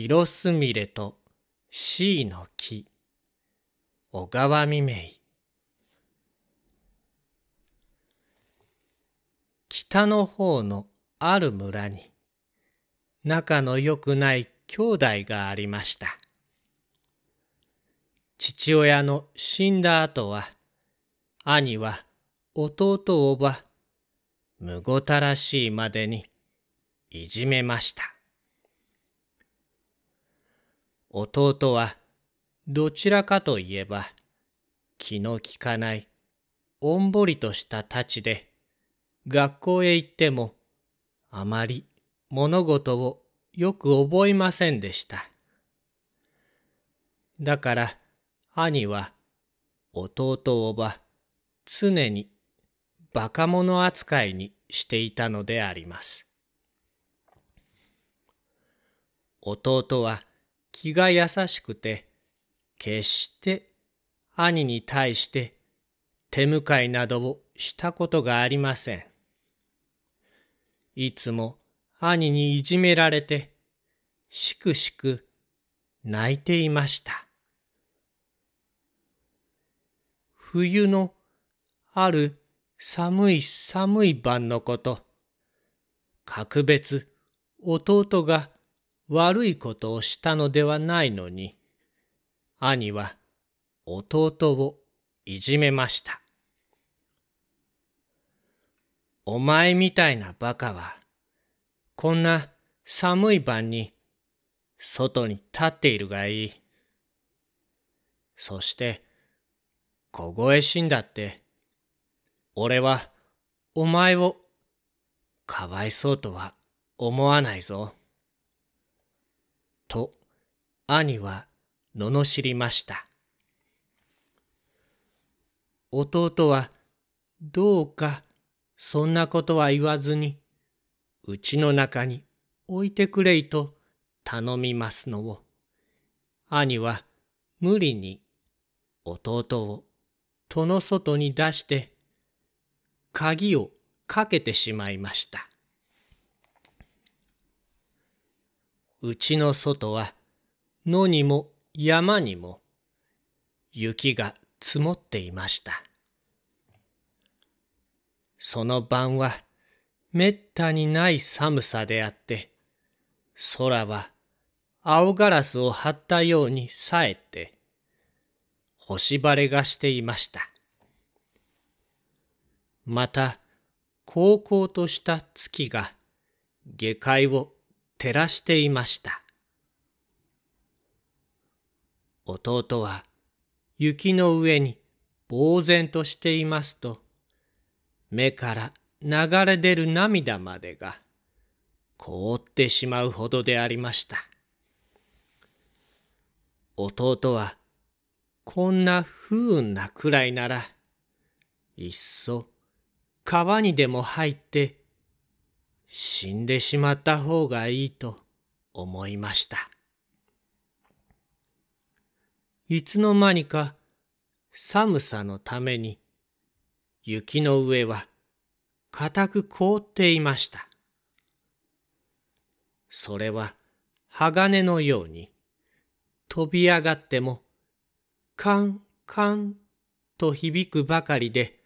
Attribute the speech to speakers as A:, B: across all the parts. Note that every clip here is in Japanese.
A: 白すみれと C の木小川未明北の方のある村に仲の良くない兄弟がありました父親の死んだ後は兄は弟をばむごたらしいまでにいじめました弟はどちらかといえば気の利かないおんぼりとしたたちで学校へ行ってもあまり物事をよく覚えませんでした。だから兄は弟をば常にバカ者扱いにしていたのであります。弟は気が優しくて、決して兄に対して手向かいなどをしたことがありません。いつも兄にいじめられて、しくしく泣いていました。冬のある寒い寒い晩のこと、格別弟が悪いことをしたのではないのに、兄は弟をいじめました。お前みたいなバカは、こんな寒い晩に外に立っているがいい。そして、凍え死んだって、俺はお前をかわいそうとは思わないぞ。と兄は罵りました。弟はどうかそんなことは言わずに、うちの中に置いてくれいと頼みますのを、兄は無理に弟を戸の外に出して、鍵をかけてしまいました。うちの外は野にも山にも雪が積もっていました。その晩はめったにない寒さであって、空は青ガラスを張ったようにさえて、星晴れがしていました。また、高校とした月が下界を照らしていました。弟は雪の上に呆然としていますと、目から流れ出る涙までが凍ってしまうほどでありました。弟はこんな不運なくらいなら、いっそ川にでも入って死んでしまった方がいいと思いました。いつの間にか寒さのために雪の上は固く凍っていました。それは鋼のように飛び上がってもカンカンと響くばかりで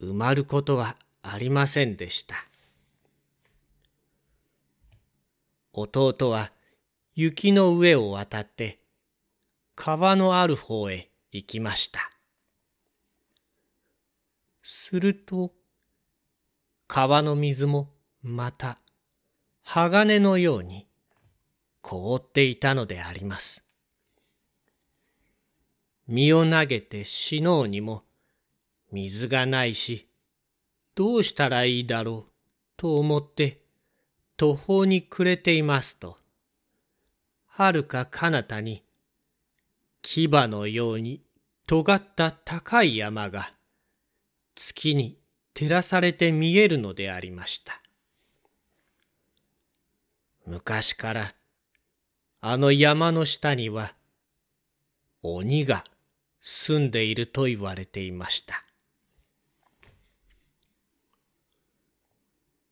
A: 埋まることはありませんでした。弟は雪の上を渡って川のある方へ行きました。すると川の水もまた鋼のように凍っていたのであります。身を投げて死のうにも水がないしどうしたらいいだろうと思って途方に暮れていますと、はるか彼方に、牙のように尖った高い山が、月に照らされて見えるのでありました。昔から、あの山の下には、鬼が住んでいると言われていました。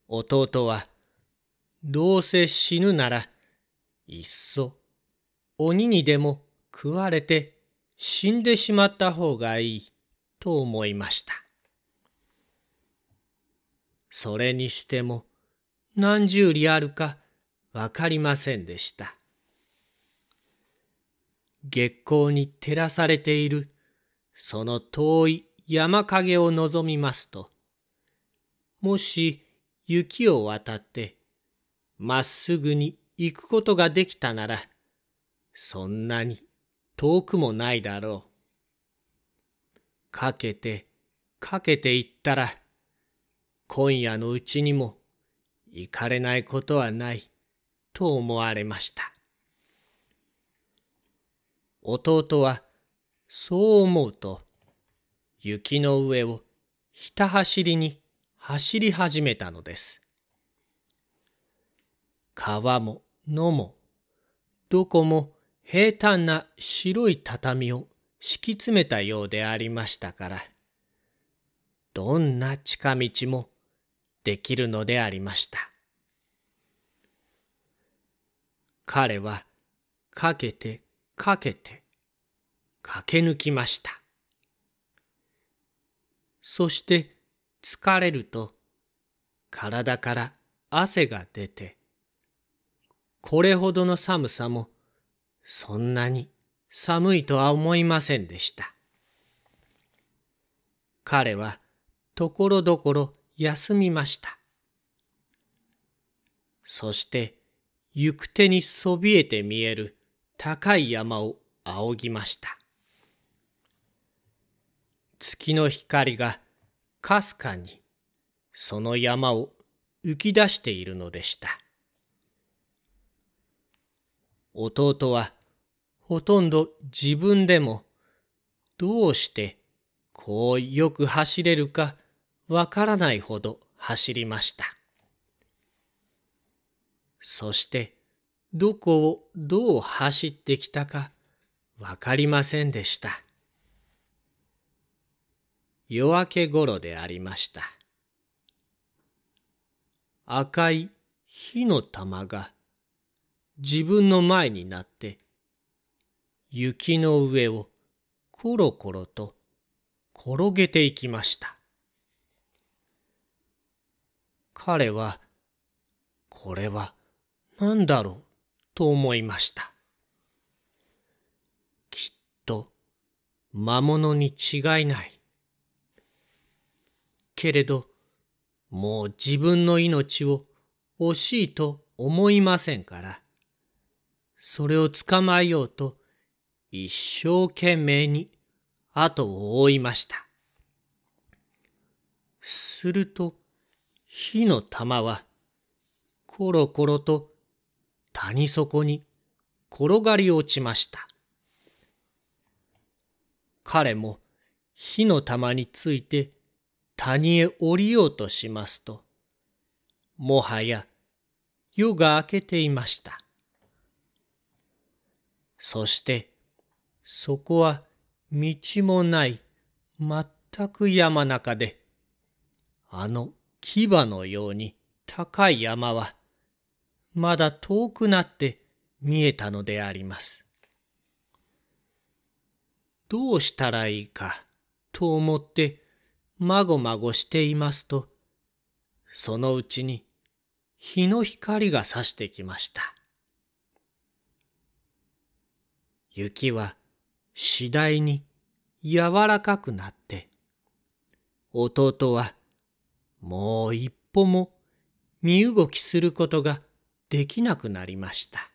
A: 弟は、どうせ死ぬなら、いっそ、鬼にでも食われて死んでしまった方がいいと思いました。それにしても何十里あるかわかりませんでした。月光に照らされているその遠い山陰を望みますと、もし雪を渡ってまっすぐに行くことができたなら、そんなに遠くもないだろう。かけて、かけていったら、今夜のうちにも行かれないことはないと思われました。弟はそう思うと雪の上をひた走りに走り始めたのです。川も野も、どこも平坦な白い畳を敷き詰めたようでありましたから、どんな近道もできるのでありました。彼はかけてかけて駆け抜きました。そして疲れると体から汗が出てこれほどの寒さもそんなに寒いとは思いませんでした。彼はところどころ休みました。そして行く手にそびえて見える高い山を仰ぎました。月の光がかすかにその山を浮き出しているのでした。弟はほとんど自分でもどうしてこうよく走れるかわからないほど走りました。そしてどこをどう走ってきたかわかりませんでした。夜明け頃でありました。赤い火の玉が自分の前になって、雪の上をコロコロと転げていきました。彼は、これは何だろうと思いました。きっと魔物に違いない。けれど、もう自分の命を惜しいと思いませんから、それを捕まえようと、一生懸命に後を追いました。すると、火の玉は、コロコロと谷底に転がり落ちました。彼も火の玉について谷へ降りようとしますと、もはや夜が明けていました。そして、そこは道もない、全く山中で、あの牙のように高い山は、まだ遠くなって見えたのであります。どうしたらいいかと思って、まごまごしていますと、そのうちに日の光が差してきました。雪は次第に柔らかくなって、弟はもう一歩も身動きすることができなくなりました。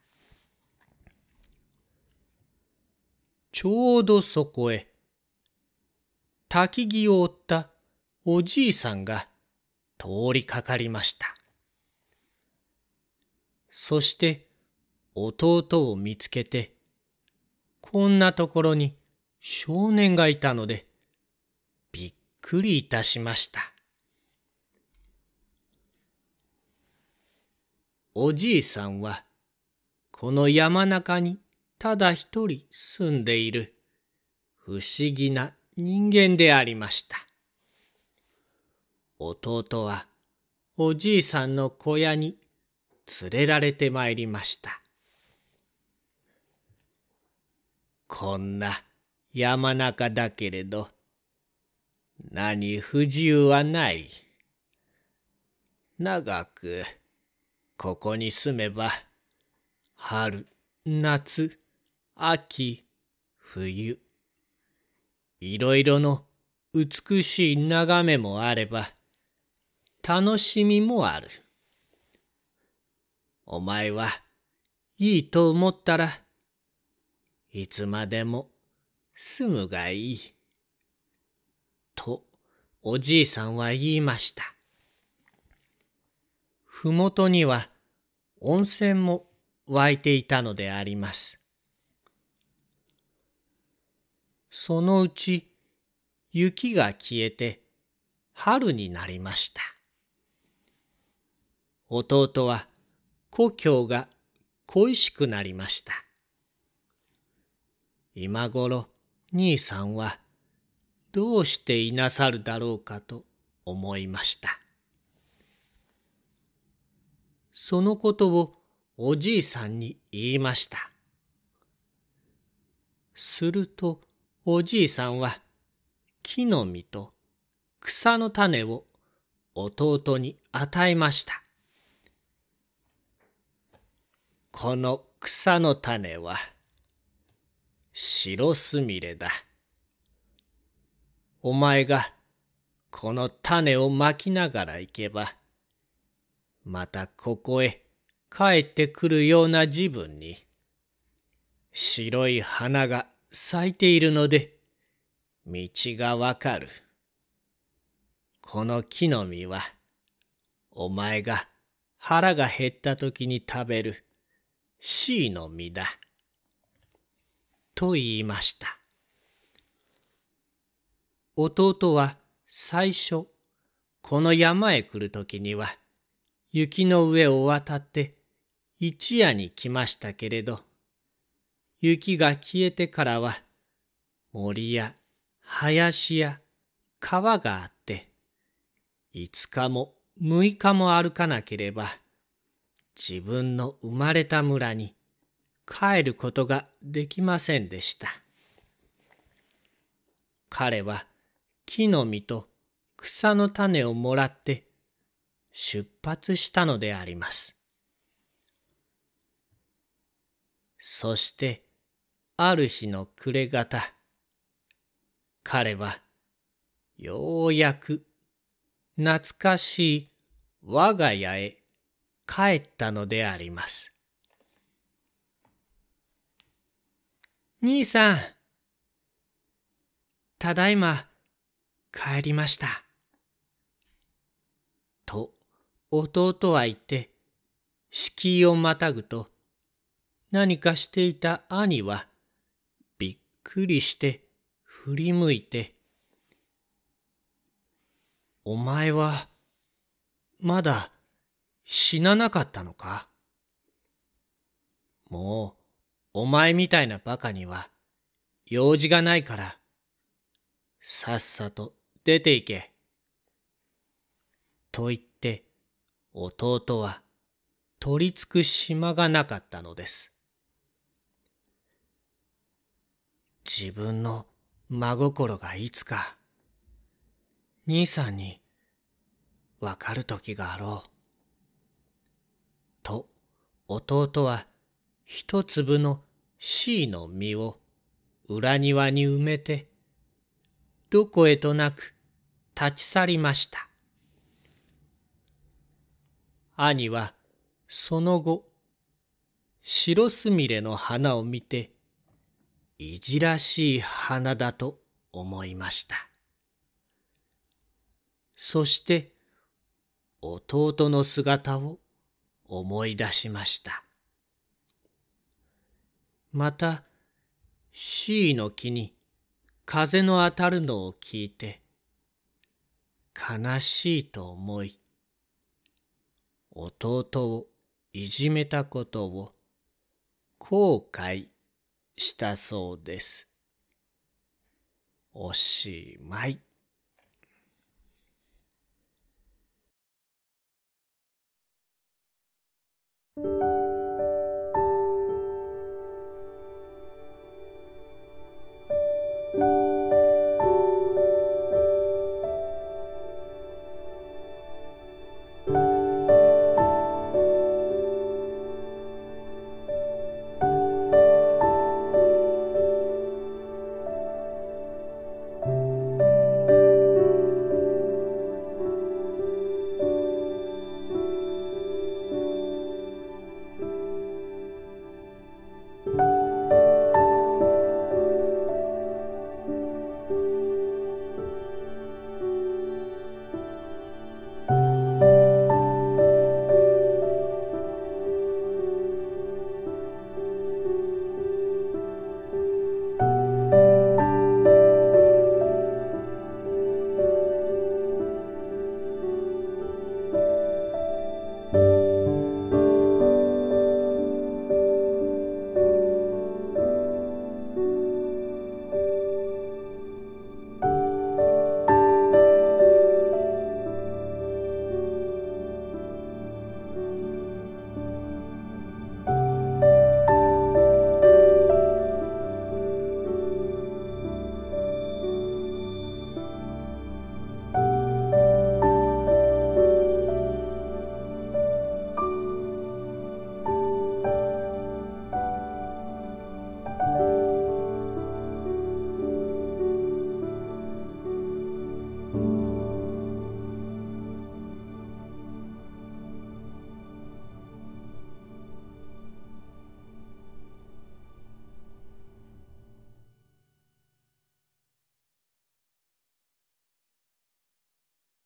A: ちょうどそこへ、き木を追ったおじいさんが通りかかりました。そして弟を見つけてこんなところに少年がいたので、びっくりいたしました。おじいさんは、この山中にただ一人住んでいる不思議な人間でありました。弟はおじいさんの小屋に連れられてまいりました。こんな山中だけれど、何不自由はない。長く、ここに住めば、春、夏、秋、冬、いろいろの美しい眺めもあれば、楽しみもある。お前はいいと思ったら、いつまでもすむがいい。と、おじいさんは言いました。ふもとには温泉も湧いていたのであります。そのうち雪が消えて春になりました。弟は故郷が恋しくなりました。今頃兄さんはどうしていなさるだろうかと思いました。そのことをおじいさんに言いました。するとおじいさんは木の実と草の種を弟に与えました。この草の種は白すみれだ。お前がこの種をまきながら行けば、またここへ帰ってくるような自分に、白い花が咲いているので、道がわかる。この木の実は、お前が腹が減った時に食べる C の実だ。と言いました。弟は最初、この山へ来るときには、雪の上を渡って一夜に来ましたけれど、雪が消えてからは、森や林や川があって、5日も6日も歩かなければ、自分の生まれた村に帰ることができませんでした。彼は木の実と草の種をもらって出発したのであります。そしてある日の暮れ方、彼はようやく懐かしい我が家へ帰ったのであります。兄さん。ただいま、帰りました。と、弟は言って、敷居をまたぐと、何かしていた兄は、びっくりして振り向いて、お前は、まだ死ななかったのかもう、お前みたいなバカには用事がないから、さっさと出て行け。と言って、弟は取り付く島がなかったのです。自分の真心がいつか、兄さんにわかる時があろう。と、弟は一粒の C の実を裏庭に埋めて、どこへとなく立ち去りました。兄はその後、白すみれの花を見て、いじらしい花だと思いました。そして、弟の姿を思い出しました。また、C の木に風の当たるのを聞いて、悲しいと思い、弟をいじめたことを後悔したそうです。おしまい。